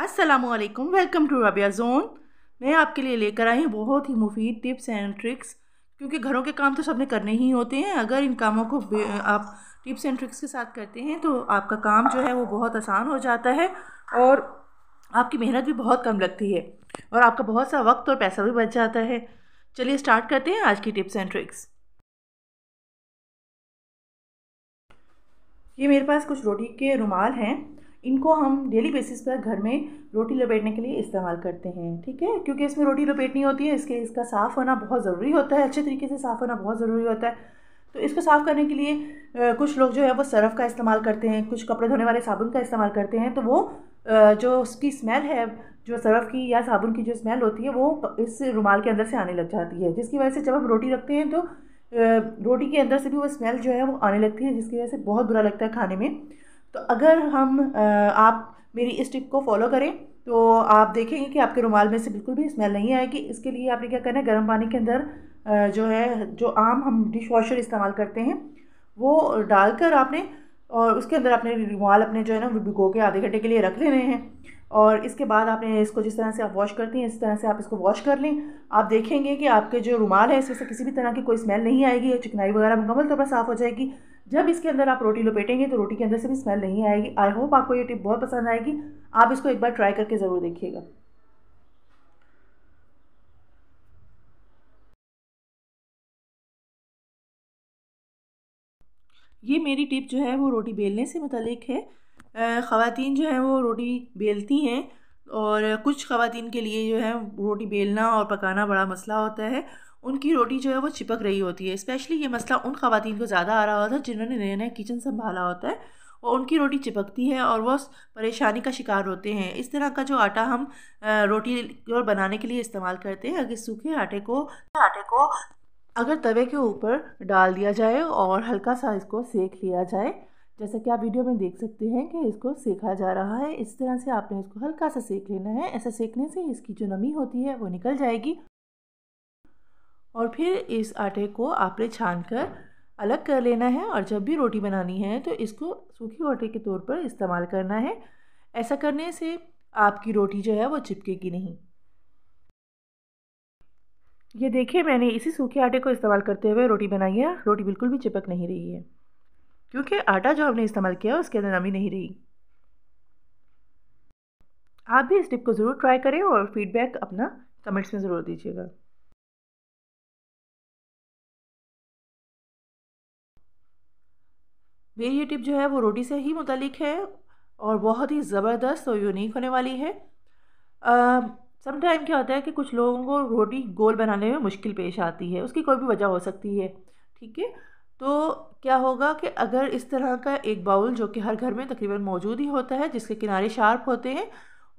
असलकम welcome to Rabia zone मैं आपके लिए लेकर आई हूँ बहुत ही मुफीद टिप्स एंड ट्रिक्स क्योंकि घरों के काम तो सबने करने ही होते हैं अगर इन कामों को आप टिप्स एंड ट्रिक्स के साथ करते हैं तो आपका काम जो है वो बहुत आसान हो जाता है और आपकी मेहनत भी बहुत कम लगती है और आपका बहुत सा वक्त और पैसा भी बच जाता है चलिए स्टार्ट करते हैं आज की टिप्स एंड ट्रिक्स ये मेरे पास कुछ रोटी के रुमाल हैं इनको हम डेली बेसिस पर घर में रोटी लपेटने के लिए इस्तेमाल करते हैं ठीक है क्योंकि इसमें रोटी लपेटनी होती है इसके इसका साफ़ होना बहुत ज़रूरी होता है अच्छे तरीके से साफ़ होना बहुत ज़रूरी होता है तो इसको साफ़ करने के लिए कुछ लोग जो है वो सर्फ़ का इस्तेमाल करते हैं कुछ कपड़े धोने वाले साबुन का इस्तेमाल करते हैं तो वो जो उसकी स्मेल है जो सर्फ़ की या साबुन की जो स्मेल होती है वो इस रुमाल के अंदर से आने लग जाती है जिसकी वजह से जब हम रोटी रखते हैं तो रोटी के अंदर से भी वो स्मेल जो है वो आने लगती है जिसकी वजह से बहुत बुरा लगता है खाने में तो अगर हम आप मेरी इस टिप को फॉलो करें तो आप देखेंगे कि आपके रुमाल में से बिल्कुल भी स्मेल नहीं आएगी इसके लिए आपने क्या करना है गर्म पानी के अंदर जो है जो आम हम डिश वॉशर इस्तेमाल करते हैं वो डालकर आपने और उसके अंदर आपने रुमाल अपने जो है ना भिगो के आधे घंटे के लिए रख लेने हैं और इसके बाद आपने इसको जिस तरह से आप वॉश करती हैं इस तरह से आप इसको वॉश कर लें आप देखेंगे कि आपके जो रुमाल है इसमें से किसी भी तरह की कोई स्मेल नहीं आएगी और चिकनाई वगैरह मुकम्मल तौर पर साफ़ हो जाएगी जब इसके अंदर आप रोटी लपेटेंगे तो रोटी के अंदर से भी स्मेल नहीं आएगी आई होप आपको ये टिप बहुत पसंद आएगी आप इसको एक बार ट्राई करके ज़रूर देखिएगा ये मेरी टिप जो है वो रोटी बेलने से मतलब है ख़वातीन जो है वो रोटी बेलती हैं और कुछ ख़वातीन के लिए जो है रोटी बेलना और पकाना बड़ा मसला होता है उनकी रोटी जो है वो चिपक रही होती है स्पेशली ये मसला उन ख़वातीन को ज़्यादा आ रहा होता है जिन्होंने नया नया किचन संभाला होता है और उनकी रोटी चिपकती है और वो परेशानी का शिकार होते हैं इस तरह का जो आटा हम रोटी और बनाने के लिए इस्तेमाल करते हैं अगर सूखे आटे को आटे को अगर तवे के ऊपर डाल दिया जाए और हल्का सा इसको सेक लिया जाए जैसा कि आप वीडियो में देख सकते हैं कि इसको सेखा जा रहा है इस तरह से आपने इसको हल्का सा सेक लेना है ऐसा सेकने से इसकी जो नमी होती है वो निकल जाएगी और फिर इस आटे को आपने छान कर अलग कर लेना है और जब भी रोटी बनानी है तो इसको सूखी रोटी के तौर पर इस्तेमाल करना है ऐसा करने से आपकी रोटी जो है वो चिपकेगी नहीं ये देखिए मैंने इसी सूखे आटे को इस्तेमाल करते हुए रोटी बनाई है रोटी बिल्कुल भी चिपक नहीं रही है क्योंकि आटा जो हमने इस्तेमाल किया उसके अंदर नमी नहीं रही आप भी इस टिप को ज़रूर ट्राई करें और फीडबैक अपना कमेंट्स में ज़रूर दीजिएगा मेरी ये टिप जो है वो रोटी से ही मुतलिक है और बहुत ही ज़बरदस्त और यूनिक होने वाली है समटाइम क्या होता है कि कुछ लोगों को रोटी गोल बनाने में मुश्किल पेश आती है उसकी कोई भी वजह हो सकती है ठीक है तो क्या होगा कि अगर इस तरह का एक बाउल जो कि हर घर में तकरीबन मौजूद ही होता है जिसके किनारे शार्प होते हैं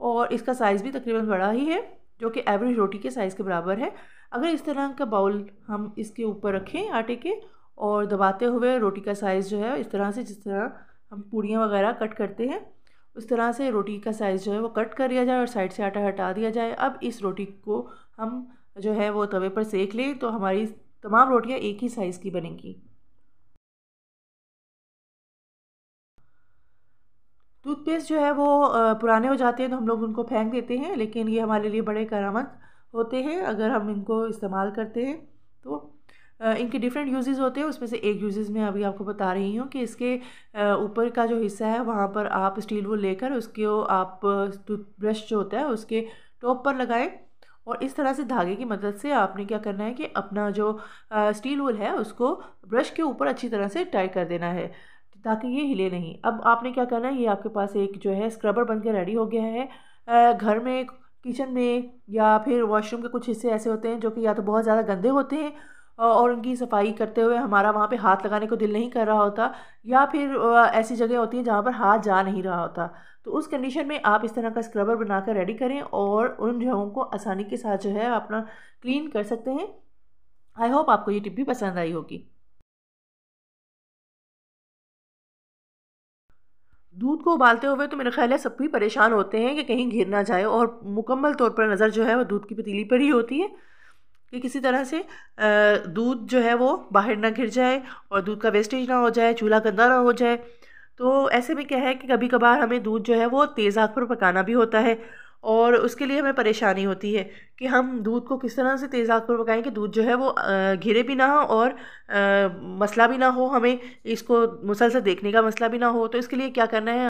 और इसका साइज़ भी तकरीबन बड़ा ही है जो कि एवरेज रोटी के साइज़ के बराबर है अगर इस तरह का बाउल हम इसके ऊपर रखें आटे के और दबाते हुए रोटी का साइज़ जो है इस तरह से जिस तरह हम पूड़ियाँ वगैरह कट करते हैं उस तरह से रोटी का साइज़ जो है वो कट कर दिया जाए और साइड से आटा हटा दिया जाए अब इस रोटी को हम जो है वो तवे पर सेक लें तो हमारी तमाम रोटियाँ एक ही साइज़ की बनेंगी टूथपेस्ट जो है वो पुराने हो जाते हैं तो हम लोग उनको फेंक देते हैं लेकिन ये हमारे लिए बड़े करामत होते हैं अगर हम इनको इस्तेमाल करते हैं तो इनके डिफरेंट यूजेस होते हैं उसमें से एक यूजेस में अभी आपको बता रही हूँ कि इसके ऊपर का जो हिस्सा है वहाँ पर आप स्टील वो लेकर उसके वो आप टूथब्रश जो होता है उसके टॉप पर लगाएं और इस तरह से धागे की मदद से आपने क्या करना है कि अपना जो स्टील वुल है उसको ब्रश के ऊपर अच्छी तरह से टाई कर देना है ताकि ये हिले नहीं अब आपने क्या करना है ये आपके पास एक जो है स्क्रबर बन के रेडी हो गया है घर में किचन में या फिर वॉशरूम के कुछ हिस्से ऐसे होते हैं जो कि या तो बहुत ज़्यादा गंदे होते हैं और उनकी सफाई करते हुए हमारा वहाँ पे हाथ लगाने को दिल नहीं कर रहा होता या फिर ऐसी जगह होती है जहाँ पर हाथ जा नहीं रहा होता तो उस कंडीशन में आप इस तरह का स्क्रबर बनाकर रेडी करें और उन जगहों को आसानी के साथ जो है अपना क्लीन कर सकते हैं आई होप आपको ये टिप भी पसंद आई होगी दूध को उबालते हुए तो मेरे ख्याल है भी परेशान होते हैं कि कहीं घिर ना जाए और मुकम्मल तौर पर नज़र जो है वो दूध की पतीली पर ही होती है कि किसी तरह से दूध जो है वो बाहर ना घिर जाए और दूध का वेस्टेज ना हो जाए चूल्हा गंदा ना हो जाए तो ऐसे में क्या है कि कभी कभार हमें दूध जो है वो तेज़ आग पर पकाना भी होता है और उसके लिए हमें परेशानी होती है कि हम दूध को किस तरह से तेज़ आग पर पकाएं कि दूध जो है वो घिरे भी ना हो और मसला भी ना हो हमें इसको मुसलसल देखने का मसला भी ना हो तो इसके लिए क्या करना है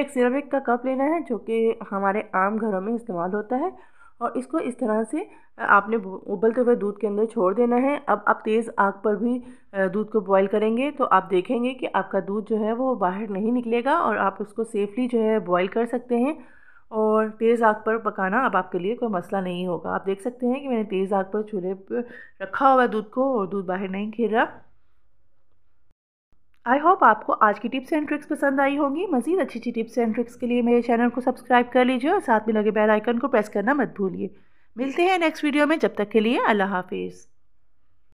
एक सिरमिक का कप लेना है जो कि हमारे आम घरों में इस्तेमाल होता है और इसको इस तरह से आपने उबलते हुए दूध के अंदर छोड़ देना है अब आप तेज़ आग पर भी दूध को बॉईल करेंगे तो आप देखेंगे कि आपका दूध जो है वो बाहर नहीं निकलेगा और आप उसको सेफली जो है बॉईल कर सकते हैं और तेज़ आग पर पकाना अब आपके लिए कोई मसला नहीं होगा आप देख सकते हैं कि मैंने तेज़ आग पर चूल्हे पर रखा हुआ दूध को और दूध बाहर नहीं खेल रहा आई होप आपको आज की टिप्स एंड ट्रिक्स पसंद आई होंगी मज़ीद अच्छी अच्छी टिप्स एंड ट्रिक्स के लिए मेरे चैनल को सब्सक्राइब कर लीजिए और साथ में लगे बेल आइकन को प्रेस करना मत भूलिए मिलते हैं नेक्स्ट वीडियो में जब तक के लिए अल्लाह हाफिज़